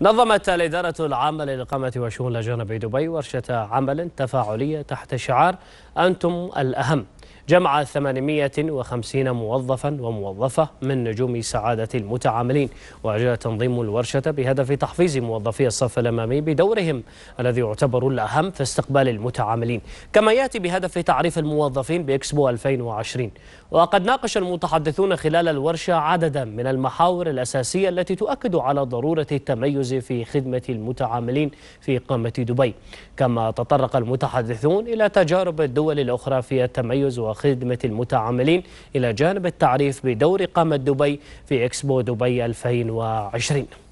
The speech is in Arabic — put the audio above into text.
نظمت الإدارة العامة للإقامة وشؤون الأجانب بدبي ورشة عمل تفاعلية تحت شعار أنتم الأهم جمع 850 موظفا وموظفة من نجوم سعادة المتعاملين وجاء تنظيم الورشة بهدف تحفيز موظفي الصف الأمامي بدورهم الذي يعتبر الأهم في استقبال المتعاملين كما يأتي بهدف تعريف الموظفين بإكسبو 2020 وقد ناقش المتحدثون خلال الورشة عددا من المحاور الأساسية التي تؤكد على ضرورة التميز في خدمة المتعاملين في إقامة دبي كما تطرق المتحدثون إلى تجارب الدول الأخرى في التميز و وخدمة المتعاملين إلى جانب التعريف بدور قامة دبي في إكسبو دبي 2020